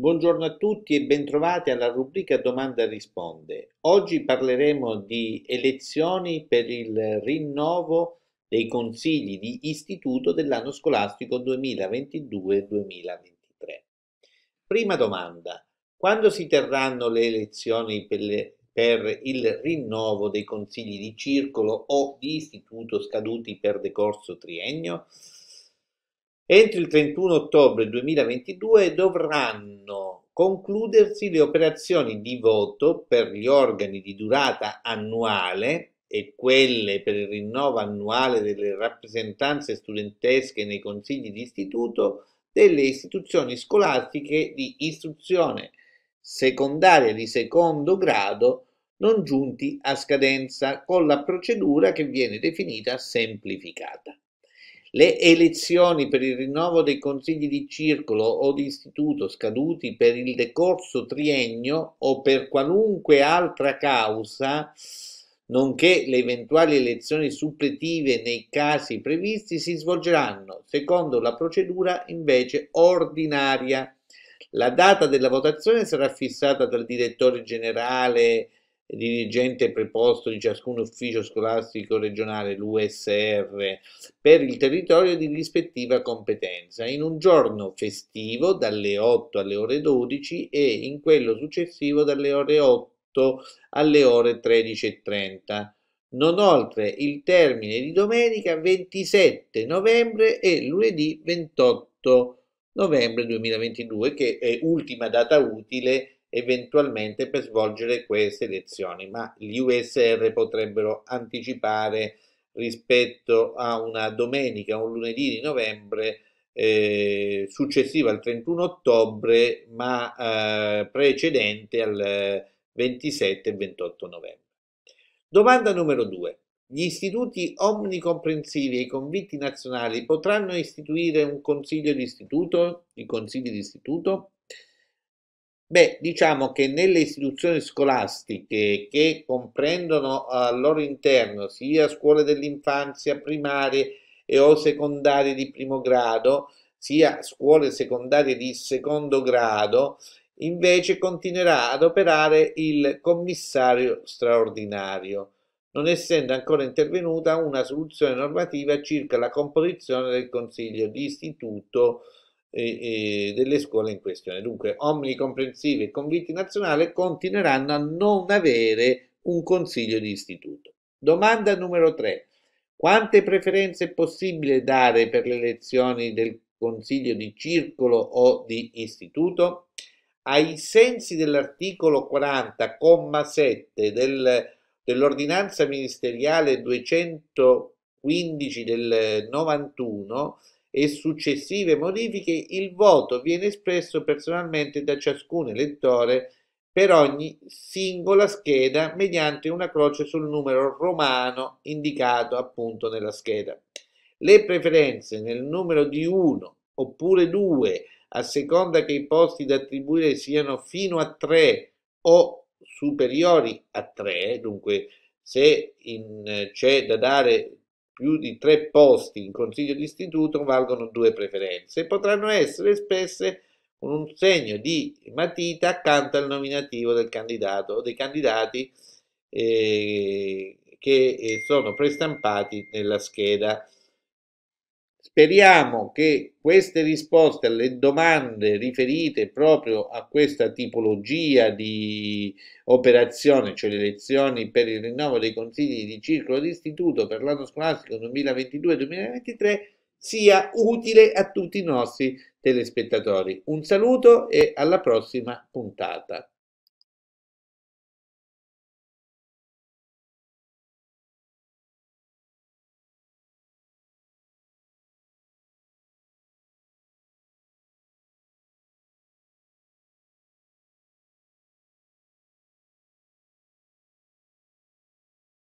Buongiorno a tutti e bentrovati alla rubrica Domanda risponde. Oggi parleremo di elezioni per il rinnovo dei consigli di istituto dell'anno scolastico 2022-2023. Prima domanda. Quando si terranno le elezioni per, le, per il rinnovo dei consigli di circolo o di istituto scaduti per decorso triennio? Entro il 31 ottobre 2022 dovranno concludersi le operazioni di voto per gli organi di durata annuale e quelle per il rinnovo annuale delle rappresentanze studentesche nei consigli di istituto delle istituzioni scolastiche di istruzione secondaria di secondo grado non giunti a scadenza con la procedura che viene definita semplificata. Le elezioni per il rinnovo dei consigli di circolo o di istituto scaduti per il decorso triennio o per qualunque altra causa, nonché le eventuali elezioni suppletive nei casi previsti, si svolgeranno secondo la procedura invece ordinaria. La data della votazione sarà fissata dal direttore generale dirigente preposto di ciascun ufficio scolastico regionale, l'USR, per il territorio di rispettiva competenza, in un giorno festivo dalle 8 alle ore 12 e in quello successivo dalle ore 8 alle ore 13.30 non oltre il termine di domenica 27 novembre e lunedì 28 novembre 2022, che è ultima data utile eventualmente per svolgere queste elezioni, ma gli USR potrebbero anticipare rispetto a una domenica, un lunedì di novembre eh, successiva al 31 ottobre, ma eh, precedente al 27 e 28 novembre. Domanda numero 2. Gli istituti omnicomprensivi e i convitti nazionali potranno istituire un consiglio di istituto? I consigli di istituto? Beh, diciamo che nelle istituzioni scolastiche che comprendono al loro interno sia scuole dell'infanzia primarie e o secondarie di primo grado, sia scuole secondarie di secondo grado, invece continuerà ad operare il commissario straordinario, non essendo ancora intervenuta una soluzione normativa circa la composizione del consiglio di istituto e, e delle scuole in questione. Dunque, omnicomprensivi e convinti nazionale continueranno a non avere un consiglio di istituto. Domanda numero 3. Quante preferenze è possibile dare per le elezioni del consiglio di circolo o di istituto? Ai sensi dell'articolo 40,7 del, dell'ordinanza ministeriale 215 del 91, e successive modifiche, il voto viene espresso personalmente da ciascun elettore per ogni singola scheda mediante una croce sul numero romano indicato appunto nella scheda. Le preferenze nel numero di 1 oppure 2, a seconda che i posti da attribuire siano fino a 3 o superiori a 3, dunque se c'è da dare più di tre posti in consiglio d'istituto valgono due preferenze e potranno essere espresse con un segno di matita accanto al nominativo del candidato o dei candidati eh, che eh, sono prestampati nella scheda. Speriamo che queste risposte alle domande riferite proprio a questa tipologia di operazione, cioè le lezioni per il rinnovo dei consigli di circolo d'istituto per l'anno scolastico 2022-2023, sia utile a tutti i nostri telespettatori. Un saluto e alla prossima puntata.